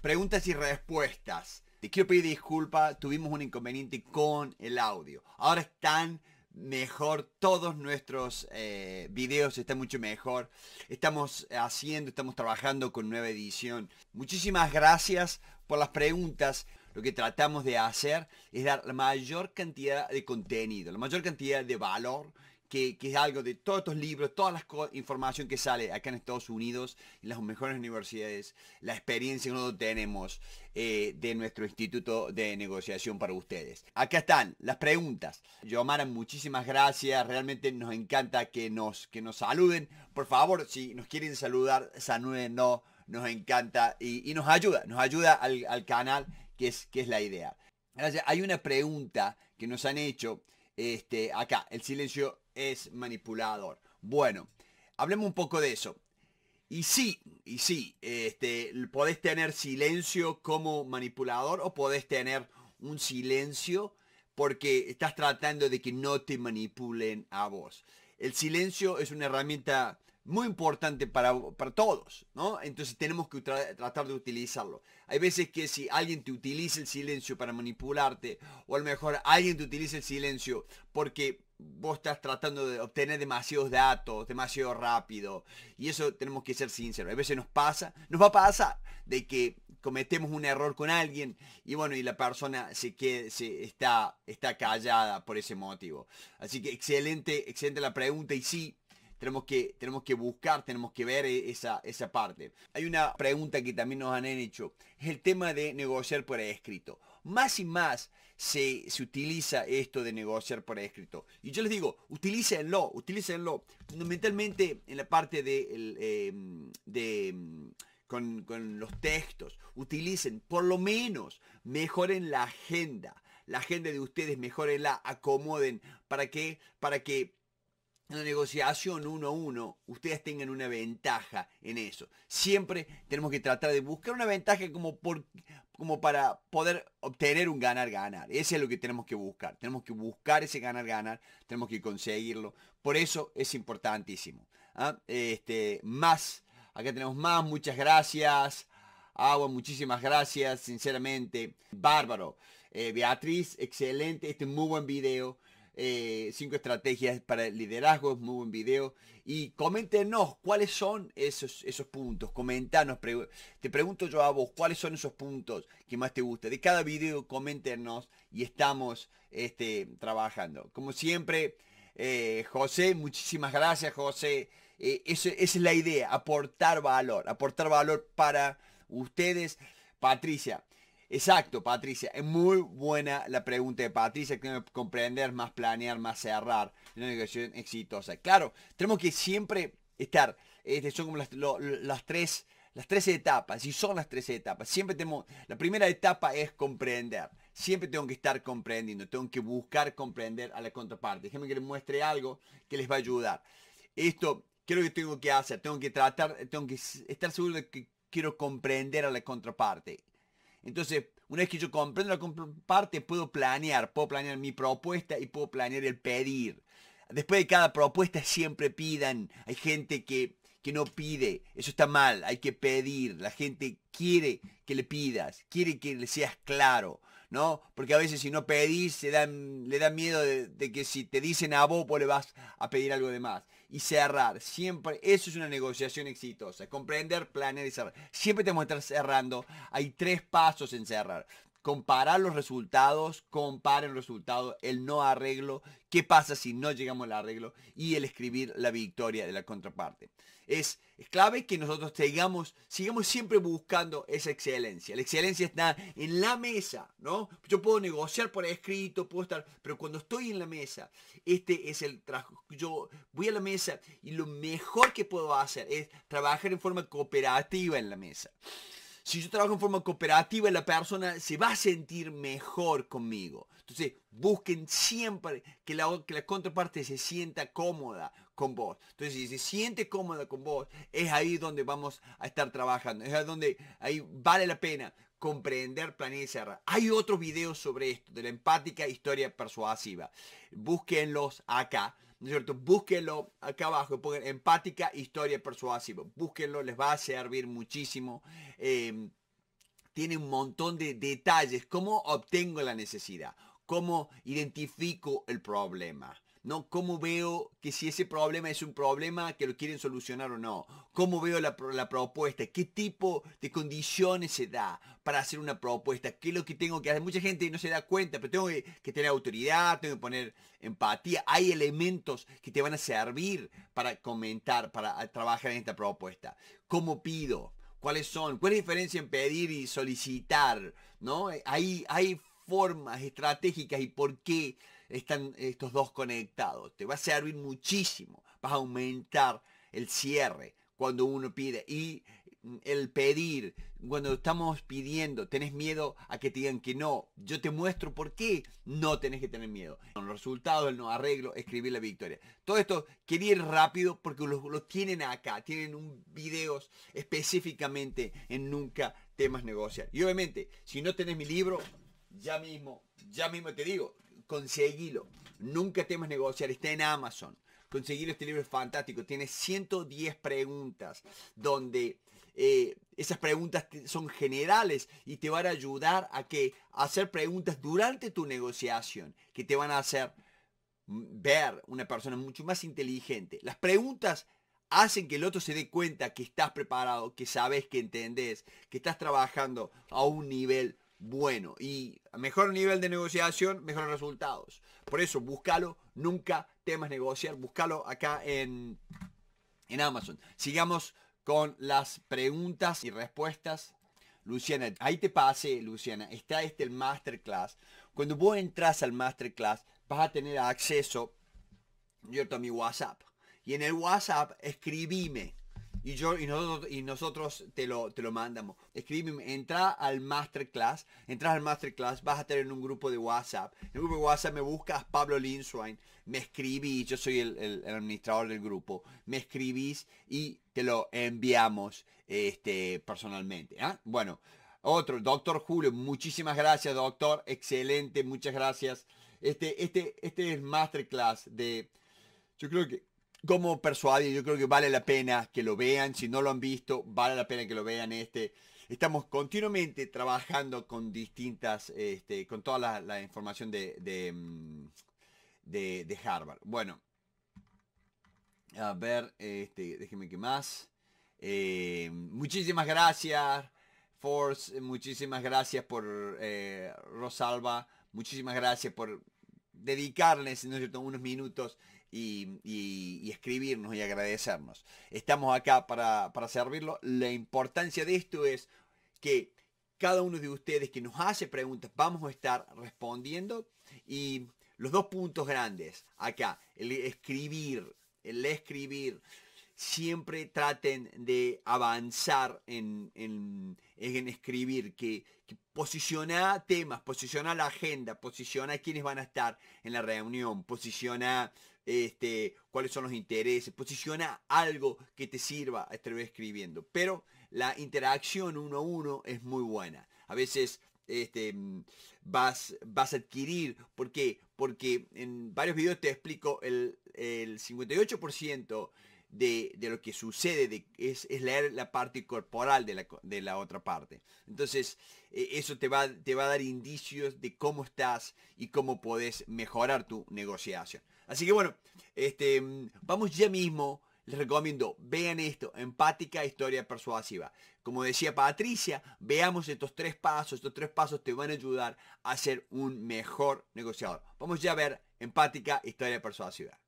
Preguntas y respuestas. Te quiero pedir disculpas, tuvimos un inconveniente con el audio. Ahora están mejor, todos nuestros eh, videos están mucho mejor. Estamos eh, haciendo, estamos trabajando con nueva edición. Muchísimas gracias por las preguntas. Lo que tratamos de hacer es dar la mayor cantidad de contenido, la mayor cantidad de valor que, es algo de todos estos libros, toda la información que sale acá en Estados Unidos, en las mejores universidades, la experiencia que nosotros tenemos eh, de nuestro instituto de negociación para ustedes. Acá están las preguntas. Yomara, muchísimas gracias. Realmente nos encanta que nos, que nos saluden. Por favor, si nos quieren saludar, No, Nos encanta y, nos ayuda, nos ayuda al, al canal, que es, que es la idea. Gracias. Hay una pregunta que nos han hecho este, acá, el silencio es manipulador. Bueno, hablemos un poco de eso. Y sí, y sí, este, podés tener silencio como manipulador o podés tener un silencio porque estás tratando de que no te manipulen a vos. El silencio es una herramienta muy importante para, todos, ¿no? Entonces tenemos que tratar de utilizarlo. Hay veces que si alguien te utiliza el silencio para manipularte, o a lo mejor alguien te utiliza el silencio porque vos estás tratando de obtener demasiados datos, demasiado rápido, y eso tenemos que ser sinceros. A veces nos pasa, nos va a pasar de que cometemos un error con alguien y bueno, y la persona se, queda, se está, está callada por ese motivo. Así que excelente, excelente la pregunta y sí, tenemos que, tenemos que buscar, tenemos que ver eh, esa, esa parte. Hay una pregunta que también nos han hecho, es el tema de negociar por escrito. Más y más se, utiliza esto de negociar por escrito. Y yo les digo, utilícenlo, utilícenlo. Fundamentalmente en la parte de, em, em, con, los textos. Utilicen, por lo menos, mejoren la agenda. La agenda de ustedes, mejorenla, acomoden para que, para que la negociación uno a uno, ustedes tengan una ventaja en eso. Siempre tenemos que tratar de buscar una ventaja como, por, como para poder obtener un ganar-ganar. Ese es lo que tenemos que buscar. Tenemos que buscar ese ganar-ganar, tenemos que conseguirlo. Por eso es importantísimo. ¿ah? Este, más, acá tenemos más, muchas gracias. Agua, muchísimas gracias, sinceramente. Bárbaro. Eh, Beatriz, excelente, este muy buen video. Eh, cinco estrategias para el liderazgo, es muy buen video. Y coméntenos cuáles son esos, esos puntos, comentanos, te pregunto yo a vos, cuáles son esos puntos que más te gusta. De cada video coméntenos y estamos este, trabajando. Como siempre, eh, José, muchísimas gracias José. Eh, esa es la idea, aportar valor, aportar valor para ustedes. Patricia, Exacto, Patricia. Es muy buena la pregunta de Patricia. que comprender, más planear, más cerrar. Una negociación exitosa. Claro, tenemos que siempre estar. Este, son como las, las tres etapas, y son las tres etapas, siempre tenemos, la primera etapa es comprender, siempre tengo que estar comprendiendo, tengo que buscar comprender a la contraparte, déjenme que les muestre algo que les va a ayudar. Esto, ¿qué es lo que tengo que hacer? Tengo que tratar, tengo que estar seguro de que quiero comprender a la contraparte. Entonces, una vez que yo comprendo la parte, puedo planear, puedo planear mi propuesta y puedo planear el pedir. Después de cada propuesta siempre pidan. Hay gente que, no pide, eso está mal, hay que pedir. La gente quiere que le pidas, quiere que le seas claro. ¿no? Porque a veces si no pedís, se dan, le da miedo de, de, que si te dicen a vos, vos le vas a pedir algo de más y cerrar. Siempre, eso es una negociación exitosa. Comprender, planear y cerrar. Siempre te estar cerrando. Hay tres pasos en cerrar comparar los resultados, comparar el resultado, el no arreglo, qué pasa si no llegamos al arreglo y el escribir la victoria de la contraparte. Es, es clave que nosotros tengamos, sigamos siempre buscando esa excelencia. La excelencia está en la mesa, ¿no? Yo puedo negociar por escrito, puedo estar, pero cuando estoy en la mesa, este es el trabajo. Yo voy a la mesa y lo mejor que puedo hacer es trabajar en forma cooperativa en la mesa si yo trabajo en forma cooperativa, la persona se va a sentir mejor conmigo. Entonces, busquen siempre que la, que la contraparte se sienta cómoda con vos. Entonces, si se siente cómoda con vos, es ahí donde vamos a estar trabajando. Es ahí donde ahí vale la pena comprender, planear Hay otros videos sobre esto, de la empática historia persuasiva. Búsquenlos acá. ¿no es cierto? Búsquenlo acá abajo, pongan empática, historia Persuasivo. Búsquenlo, les va a servir muchísimo. Em, tiene un montón de detalles, cómo obtengo la necesidad, cómo identifico el problema. ¿no? ¿Cómo veo que si ese problema es un problema que lo quieren solucionar o no? ¿Cómo veo la, propuesta? ¿Qué tipo de condiciones se da para hacer una propuesta? ¿Qué es lo que tengo que hacer? Mucha gente no se da cuenta, pero tengo que, tener autoridad, tengo que poner empatía. Hay elementos que te van a servir para comentar, para trabajar en esta propuesta. ¿Cómo pido? ¿Cuáles son? ¿Cuál es la diferencia en pedir y solicitar? ¿No? Eh, hay, hay formas estratégicas y por qué están estos dos conectados. Te va a servir muchísimo. Vas a aumentar el cierre cuando uno pide. Y mm, el pedir, cuando estamos pidiendo, tenés miedo a que te digan que no. Yo te muestro por qué no tenés que tener miedo. Con Los resultados, el no arreglo, escribir la victoria. Todo esto quería ir rápido porque lo tienen acá. Tienen un videos específicamente en Nunca Temas Negociar. Y obviamente, si no tenés mi libro, ya mismo, ya mismo te digo, conseguilo. Nunca temas negociar, está en Amazon. Conseguir este libro es fantástico. Tiene 110 preguntas donde eh, esas preguntas son generales y te van a ayudar a que hacer preguntas durante tu negociación que te van a hacer ver una persona mucho más inteligente. Las preguntas hacen que el otro se dé cuenta que estás preparado, que sabes que entendés, que estás trabajando a un nivel bueno. Y mejor nivel de negociación, mejores resultados. Por eso, búscalo, nunca temas negociar, búscalo acá en, en Amazon. Sigamos con las preguntas y respuestas. Luciana, ahí te pase, Luciana, está este el masterclass. Cuando vos entras al masterclass, vas a tener acceso, yo a mi WhatsApp. Y en el WhatsApp escribime y, yo, y, nosotros, y nosotros te lo, te lo mandamos. escribe entra al masterclass, entras al masterclass, vas a tener un grupo de WhatsApp. En el grupo de WhatsApp me buscas Pablo Linswine, me escribís, yo soy el, administrador del grupo, me escribís y te lo enviamos este, personalmente. ¿ah? Bueno, otro, doctor Julio, muchísimas gracias, doctor. Excelente, muchas gracias. Este, este, este es masterclass de. Yo creo que como persuadir, yo creo que vale la pena que lo vean. Si no lo han visto, vale la pena que lo vean este. Estamos continuamente trabajando con distintas, este, con toda la, información mm, de, de, Harvard. Bueno, a ver, este, déjenme que más. Eh, muchísimas gracias, Force. Muchísimas gracias por eh, Rosalba. Muchísimas gracias por dedicarles unos minutos y, escribirnos y agradecernos. Estamos acá para, para servirlo. La importancia de esto es que cada uno de ustedes que nos hace preguntas vamos a estar respondiendo y los dos puntos grandes acá, el escribir, el escribir, siempre traten de avanzar en, en, escribir, que, posiciona temas, posiciona la agenda, posiciona quiénes van a estar en la reunión, posiciona este, cuáles son los intereses, posiciona algo que te sirva a estar escribiendo. Pero la interacción uno a uno es muy buena. A veces este, mm, vas, vas a adquirir, ¿por qué? Porque en varios videos te explico el, el 58% de, lo que sucede, es, leer la parte corporal de la, de la otra parte. Entonces, e, eso te va, te va a dar indicios de cómo estás y cómo puedes mejorar tu negociación. Así que bueno, este, mm, vamos ya mismo les recomiendo, vean esto, empática, historia persuasiva. Como decía Patricia, veamos estos tres pasos, estos tres pasos te van a ayudar a ser un mejor negociador. Vamos ya a ver empática, historia persuasiva.